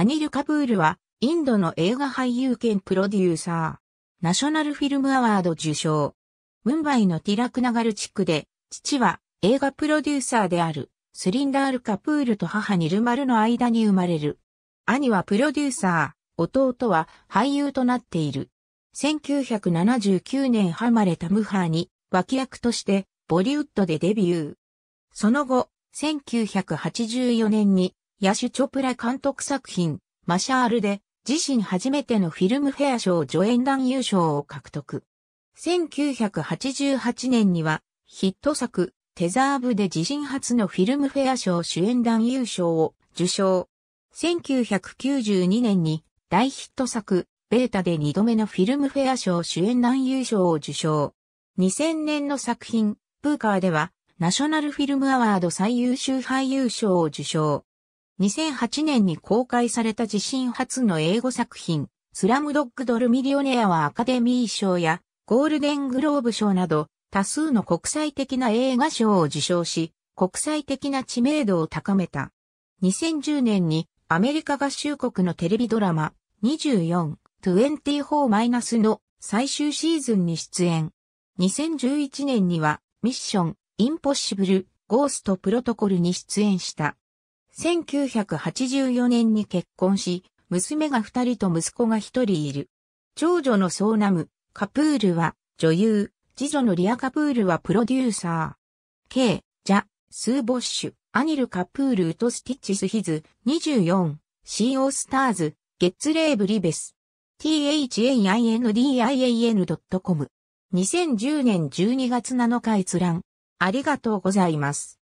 アニル・カプールは、インドの映画俳優兼プロデューサー。ナショナルフィルムアワード受賞。ムンバイのティラクナガル地区で、父は映画プロデューサーである、スリンダール・カプールと母ニルマルの間に生まれる。兄はプロデューサー、弟は俳優となっている。1979年ハマレタムハーに脇役としてボリウッドでデビュー。その後、1984年にヤシュ・チョプラ監督作品、マシャールで、自身初めてのフィルムフェア賞助演男優賞を獲得。1988年には、ヒット作、テザーブで自身初のフィルムフェア賞主演男優賞を受賞。1992年に大ヒット作、ベータで2度目のフィルムフェア賞主演男優賞を受賞。2000年の作品、プーカーでは、ナショナルフィルムアワード最優秀俳優賞を受賞。2008年に公開された自身初の英語作品、スラムドッグドルミリオネアはアカデミー賞やゴールデングローブ賞など多数の国際的な映画賞を受賞し、国際的な知名度を高めた。2010年にアメリカ合衆国のテレビドラマ 24-24- の最終シーズンに出演。2011年にはミッション、インポッシブル、ゴーストプロトコルに出演した。1984年に結婚し、娘が二人と息子が一人いる。長女のソーナム、カプールは女優、次女のリア・カプールはプロデューサー。K、ジャ、スー・ボッシュ、アニル・カプール・ウト・スティッチス・ヒズ、24、シー・オー・スターズ、ゲッツ・レーブ・リベス。thaindian.com2010 年12月7日閲覧。ありがとうございます。